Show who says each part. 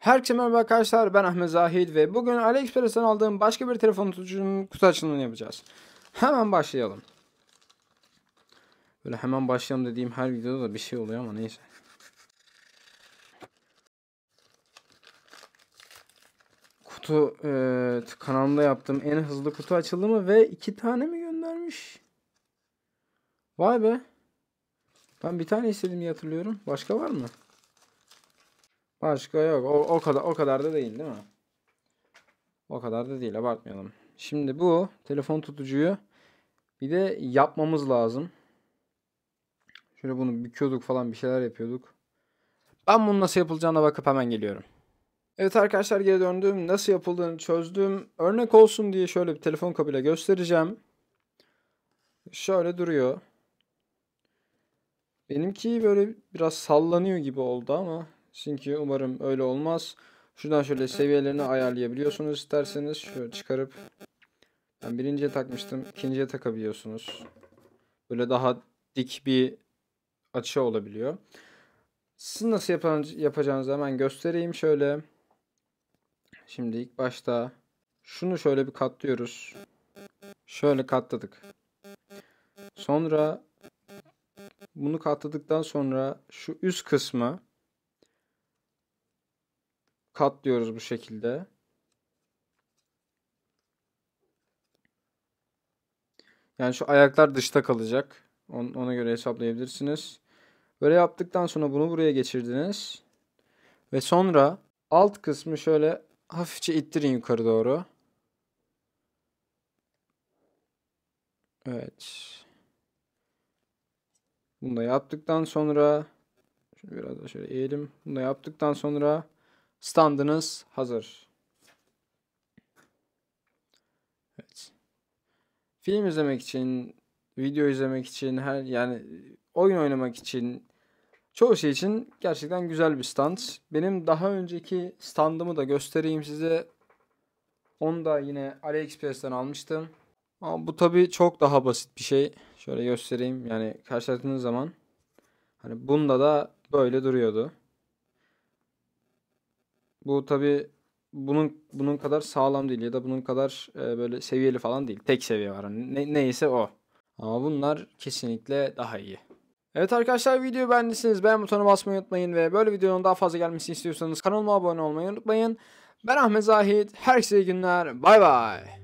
Speaker 1: Herkese merhaba arkadaşlar ben Ahmet Zahid ve bugün AliExpress'ten aldığım başka bir telefon tutucunun kutu açılımını yapacağız. Hemen başlayalım. Böyle hemen başlayalım dediğim her videoda da bir şey oluyor ama neyse. Kutu e, kanalımda yaptığım en hızlı kutu açılımı ve iki tane mi göndermiş? Vay be. Ben bir tane istedim diye hatırlıyorum. Başka var mı? Başka yok. O, o kadar o kadar da değil değil mi? O kadar da değil abartmayalım. Şimdi bu telefon tutucuyu bir de yapmamız lazım. Şöyle bunu büküyorduk falan bir şeyler yapıyorduk. Ben bunun nasıl yapılacağına bakıp hemen geliyorum. Evet arkadaşlar geri döndüm. Nasıl yapıldığını çözdüm. Örnek olsun diye şöyle bir telefon kabıyla göstereceğim. Şöyle duruyor. Benimki böyle biraz sallanıyor gibi oldu ama çünkü umarım öyle olmaz. Şuradan şöyle seviyelerini ayarlayabiliyorsunuz isterseniz. Şöyle çıkarıp ben birinciye takmıştım. ikinciye takabiliyorsunuz. Böyle daha dik bir açı olabiliyor. Siz nasıl yapacağınızı hemen göstereyim. Şöyle şimdi ilk başta şunu şöyle bir katlıyoruz. Şöyle katladık. Sonra bunu katladıktan sonra şu üst kısmı kat diyoruz bu şekilde. Yani şu ayaklar dışta kalacak. Ona göre hesaplayabilirsiniz. Böyle yaptıktan sonra bunu buraya geçirdiniz. Ve sonra alt kısmı şöyle hafifçe ittirin yukarı doğru. Evet. Bunu da yaptıktan sonra şunu biraz da şöyle eğelim. Bunu da yaptıktan sonra Standınız hazır. Evet. Film izlemek için, video izlemek için, her yani oyun oynamak için çoğu şey için gerçekten güzel bir stand. Benim daha önceki standımı da göstereyim size. Onu da yine AliExpress'ten almıştım. Ama bu tabi çok daha basit bir şey. Şöyle göstereyim. Yani karşılaştığınız zaman hani bunda da böyle duruyordu. Bu tabi bunun bunun kadar sağlam değil ya da bunun kadar e, böyle seviyeli falan değil. Tek seviye var. Hani ne, neyse o. Ama bunlar kesinlikle daha iyi. Evet arkadaşlar videoyu beğendiyseniz beğen butonu basmayı unutmayın ve böyle videonun daha fazla gelmesini istiyorsanız kanalıma abone olmayı unutmayın. Ben Ahmet Zahid Herkese iyi günler. Bay bay.